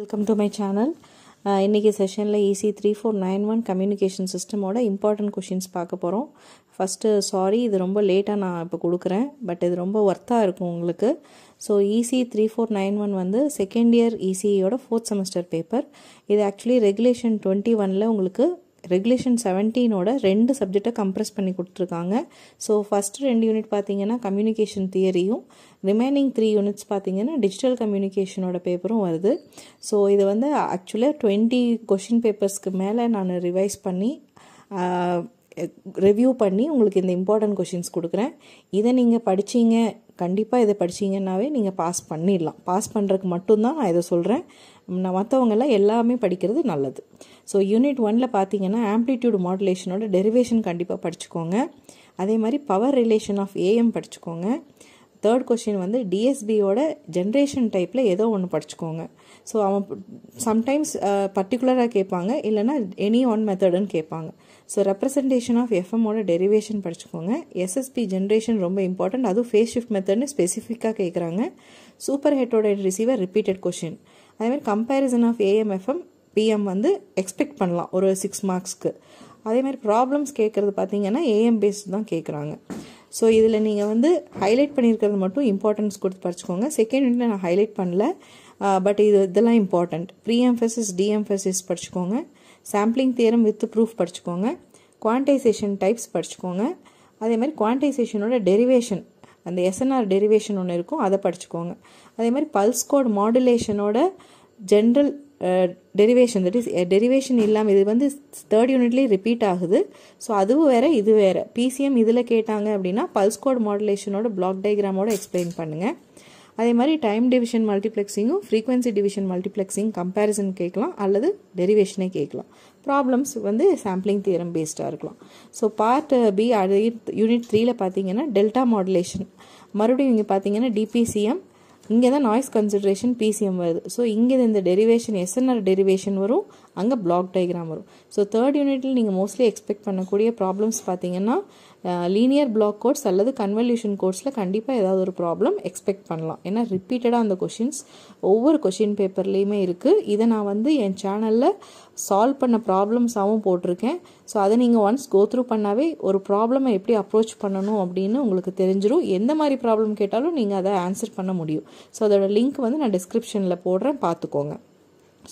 welcome to my channel இன்றைக்கி செஷனில் EC three four nine one communication சிஸ்டமோட important questions பார்க்க போகிறோம் ஃபஸ்ட்டு சாரி இது ரொம்ப லேட்டாக நான் இப்போ கொடுக்குறேன் பட் இது ரொம்ப ஒர்த்தாக இருக்கும் உங்களுக்கு so EC three four nine one வந்து செகண்ட் இயர் இசியோட ஃபோர்த் செமஸ்டர் பேப்பர் இது ஆக்சுவலி ரெகுலேஷன் டுவெண்ட்டி ஒனில் உங்களுக்கு ரெகுலேஷன் செவன்டீனோட ரெண்டு சப்ஜெக்டை கம்ப்ரெஸ் பண்ணி கொடுத்துருக்காங்க ஸோ ஃபஸ்ட்டு ரெண்டு யூனிட் பார்த்தீங்கன்னா கம்யூனிகேஷன் தியரியும் ரிமைனிங் த்ரீ யூனிட்ஸ் பார்த்தீங்கன்னா டிஜிட்டல் கம்யூனிகேஷனோட பேப்பரும் வருது ஸோ இது வந்து ஆக்சுவலாக டுவெண்ட்டி கொஷின் பேப்பர்ஸ்க்கு மேலே நான் ரிவைஸ் பண்ணி ரிவ்யூ பண்ணி உங்களுக்கு இந்த இம்பார்ட்டன்ட் கொஷின்ஸ் கொடுக்குறேன் இதை நீங்கள் படிச்சிங்க கண்டிப்பாக இதை படிச்சிங்கன்னாவே நீங்கள் பாஸ் பண்ணிடலாம் பாஸ் பண்ணுறதுக்கு மட்டும்தான் நான் இதை சொல்கிறேன் மற்றவங்கெல்லாம் எல்லாமே படிக்கிறது நல்லது ஸோ யூனிட் ஒனில் பார்த்தீங்கன்னா ஆம்ப்ளிடியூட் மாடுலேஷனோட டெரிவேஷன் கண்டிப்பாக படிச்சுக்கோங்க அதே மாதிரி பவர் ரிலேஷன் ஆஃப் ஏஎம் படிச்சுக்கோங்க தேர்ட் கொஷின் வந்து டிஎஸ்பியோட ஜென்ரேஷன் டைப்பில் ஏதோ ஒன்று படிச்சுக்கோங்க ஸோ அவன் சம்டைம்ஸ் பர்டிகுலராக கேட்பாங்க இல்லைனா எனி ஒன் மெத்தடுன்னு கேட்பாங்க ஸோ ரெப்ரசன்டேஷன் ஆஃப் எஃப்எம்மோட டெரிவேஷன் படிச்சுக்கோங்க எஸ்எஸ்பி ஜென்ரேஷன் ரொம்ப இம்பார்ட்டண்ட் அதுவும் ஃபேஸ் ஷிஃப்ட் மெத்தட்னு ஸ்பெசிஃபிக்காக கேட்குறாங்க சூப்பர் ஹெட்டோட ரிசீவர் ரிப்பீட்டட் கொஷின் அதேமாதிரி கம்பேரிசன் ஆஃப் ஏஎம்எஃப்எம் பிஎம் வந்து எக்ஸ்பெக்ட் பண்ணலாம் ஒரு சிக்ஸ் மார்க்ஸ்க்கு அதேமாதிரி ப்ராப்ளம்ஸ் கேட்குறது பார்த்தீங்கன்னா ஏஎம் பேஸ்டு தான் கேட்குறாங்க ஸோ இதில் நீங்கள் வந்து ஹைலைட் பண்ணியிருக்கிறது மட்டும் இம்பார்ட்டன்ஸ் கொடுத்து படிச்சுக்கோங்க செகண்ட் யூனிட்டில் நான் ஹைலைட் பண்ணல பட் இது இதெல்லாம் இம்பார்ட்டண்ட் ப்ரீ எம்ஃபசிஸ் டிஎம்ஃபசிஸ் படிச்சுக்கோங்க சாம்பிளிங் தேரம் வித் ப்ரூஃப் படிச்சுக்கோங்க குவான்டைசேஷன் டைப்ஸ் படிச்சுக்கோங்க அதே மாதிரி குவான்டைசேஷனோட டெரிவேஷன் அந்த எஸ்என்ஆர் டெரிவேஷன் ஒன்று இருக்கும் அதை படிச்சுக்கோங்க அதே மாதிரி பல்ஸ் கோட் மாடுலேஷனோட general derivation that is derivation இல்லாமல் இது வந்து தேர்ட் யூனிட்லேயே ரிப்பீட் ஆகுது ஸோ அதுவும் வேறு இது வேறு பிசிஎம் இதில் கேட்டாங்க அப்படின்னா பல்ஸ் கோட் மாடுலேஷனோட பிளாக் டயக்ராமோட எக்ஸ்பிளைன் பண்ணுங்கள் அதே மாதிரி டைம் டிவிஷன் மல்டிப்ளெக்ஸிங்கும் ஃப்ரீக்வன்சி டிவிஷன் மல்டிப்ளெக்ஸிங் கம்பேரிசன் கேட்கலாம் அல்லது டெரிவேஷனே கேட்கலாம் ப்ராப்ளம்ஸ் வந்து சாம்பிளிங் தியரம் பேஸ்டாக இருக்கலாம் ஸோ பார்ட் பி அது யூனிட் த்ரீல பார்த்தீங்கன்னா டெல்டா மாடுலேஷன் மறுபடியும் இங்கே பார்த்தீங்கன்னா டிபிசிஎம் இங்கே தான் நாய்ஸ் கன்சிட்ரேஷன் பிசிஎம் வருது ஸோ இங்கே இந்த டெரிவேஷன் எஸ்என்ஆர் டெரிவேஷன் வரும் அங்கே பிளாக் டைக்ராம் வரும் ஸோ தேர்ட் யூனிட்டில் நீங்கள் மோஸ்ட்லி எக்ஸ்பெக்ட் பண்ணக்கூடிய ப்ராப்ளம்ஸ் பார்த்தீங்கன்னா லீனியர் பிளாக் கோட்ஸ் அல்லது கன்வல்யூஷன் கோட்ஸில் கண்டிப்பாக ஏதாவது ஒரு ப்ராப்ளம் எக்ஸ்பெக்ட் பண்ணலாம் ஏன்னா ரிப்பீட்டடாக அந்த கொஷின்ஸ் ஒவ்வொரு கொஷின் பேப்பர்லேயுமே இருக்குது இதை நான் வந்து என் சேனலில் சால்வ் பண்ண ப்ராப்ளம்ஸாகவும் போட்டிருக்கேன் ஸோ அதை நீங்கள் ஒன்ஸ் கோ த்ரூ பண்ணாவே ஒரு ப்ராப்ளமை எப்படி அப்ரோச் பண்ணணும் அப்படின்னு உங்களுக்கு தெரிஞ்சிடும் எந்த மாதிரி ப்ராப்ளம் கேட்டாலும் நீங்கள் அதை ஆன்சர் பண்ண முடியும் ஸோ அதோட லிங்க் வந்து நான் டிஸ்கிரிப்ஷனில் போடுறேன் பார்த்துக்கோங்க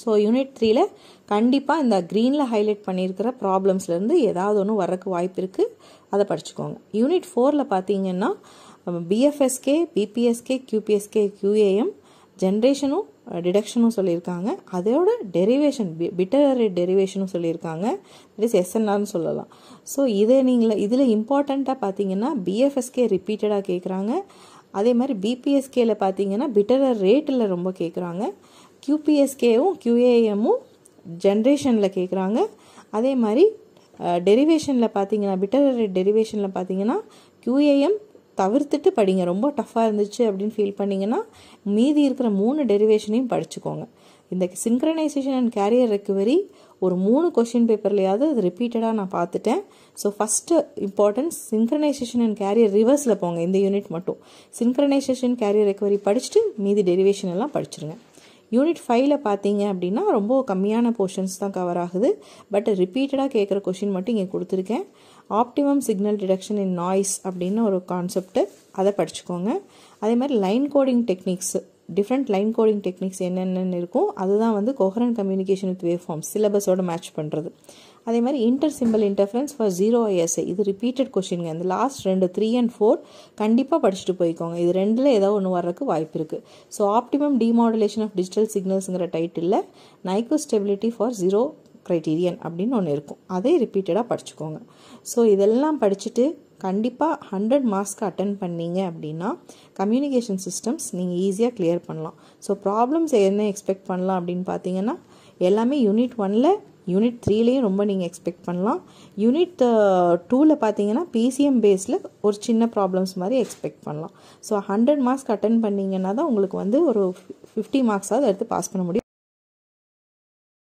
ஸோ யூனிட் த்ரீல கண்டிப்பாக இந்த க்ரீனில் ஹைலைட் பண்ணியிருக்கிற ப்ராப்ளம்ஸ்லேருந்து ஏதாவது ஒன்று வரக்கு வாய்ப்பு இருக்குது அதை படிச்சுக்கோங்க யூனிட் ஃபோரில் பார்த்தீங்கன்னா பிஎஃப்எஸ்கே பிபிஎஸ்கே கியூபிஎஸ்கே கியூஏஎம் ஜென்ரேஷனும் டிடக்ஷனும் சொல்லியிருக்காங்க அதோட டெரிவேஷன் பிட்டரரி டெரிவேஷனும் சொல்லியிருக்காங்க இட் இஸ் எஸ்என்ஆர்னு சொல்லலாம் ஸோ இதை நீங்கள் இதில் இம்பார்ட்டண்ட்டாக பார்த்தீங்கன்னா பிஎஃப்எஸ்கே ரிப்பீட்டடாக கேட்குறாங்க அதே மாதிரி பிபிஎஸ்கேல பார்த்தீங்கன்னா பிட்டரர் ரேட்டில் ரொம்ப கேட்குறாங்க கியூபிஎஸ்கேவும் கியூஏஎம்மும் ஜென்ரேஷனில் கேட்குறாங்க அதே மாதிரி டெரிவேஷனில் பார்த்தீங்கன்னா பிட்டர் டெரிவேஷனில் பார்த்தீங்கன்னா கியூஏஎம் தவிர்த்துட்டு படிங்க ரொம்ப டஃப்பாக இருந்துச்சு அப்படின்னு ஃபீல் பண்ணிங்கன்னா மீதி இருக்கிற மூணு டெரிவேஷனையும் படிச்சுக்கோங்க இந்த சிங்க்ரனைசேஷன் அண்ட் கேரியர் ரெக்கவரி ஒரு மூணு கொஷின் பேப்பர்லையாவது அது ரிப்பீட்டடாக நான் பார்த்துட்டேன் so first importance synchronization and carrier ரிவர்ஸில் போங்க இந்த யூனிட் மட்டும் சிங்க்ரனைசேஷன் கேரியர் ரெக்கவரி படிச்சுட்டு மீதி டெரிவேஷன் எல்லாம் படிச்சிருங்க யூனிட் ஃபைவ்ல பார்த்தீங்க அப்படின்னா ரொம்ப கம்மியான போர்ஷன்ஸ் தான் கவர் ஆகுது பட் ரிப்பீட்டடாக கேட்குற கொஷின் மட்டும் இங்கே கொடுத்துருக்கேன் optimum signal detection in noise அப்படின்னு ஒரு கான்செப்ட்டு அதை படிச்சுக்கோங்க அதே மாதிரி line coding techniques different line coding techniques என்னென்னு இருக்கும் அதுதான் வந்து coherent communication with wave forms சிலபஸோட மேட்ச் பண்ணுறது அதே மாதிரி inter symbol interference for zero ISI இது ரிப்பீட்டட் கொஷின்ங்க இந்த லாஸ்ட் ரெண்டு த்ரீ அண்ட் ஃபோர் கண்டிப்பாக படிச்சுட்டு போய்க்கோங்க இது ரெண்டில் ஏதோ ஒன்று வர்றதுக்கு வாய்ப்பு இருக்குது so optimum demodulation of digital சிக்னல்ஸுங்கிற டைட்டிலில் Nyquist stability for zero criterion அப்படின்னு ஒன்று இருக்கும் அதே ரிப்பீட்டடாக படிச்சுக்கோங்க ஸோ இதெல்லாம் படிச்சுட்டு கண்டிப்பாக ஹண்ட்ரட் மார்க்ஸ்க்கு அட்டன் பண்ணீங்க அப்படின்னா கம்யூனிகேஷன் சிஸ்டம்ஸ் நீங்கள் ஈஸியாக கிளியர் பண்ணலாம் ஸோ ப்ராப்ளம்ஸ் என்ன எக்ஸ்பெக்ட் பண்ணலாம் அப்படின்னு பார்த்தீங்கன்னா எல்லாமே யூனிட் ஒனில் யூனிட் த்ரீலேயும் ரொம்ப நீங்கள் எக்ஸ்பெக்ட் பண்ணலாம் யூனிட் டூவில் uh, பார்த்தீங்கன்னா பிசிஎம் பேஸில் ஒரு சின்ன ப்ராப்ளம்ஸ் மாதிரி எக்ஸ்பெக்ட் பண்ணலாம் ஸோ ஹண்ட்ரட் மார்க்ஸ் அட்டன் பண்ணிங்கன்னா தான் உங்களுக்கு வந்து ஒரு ஃபிஃப்டி மார்க்ஸாவது எடுத்து பாஸ் பண்ண முடியும்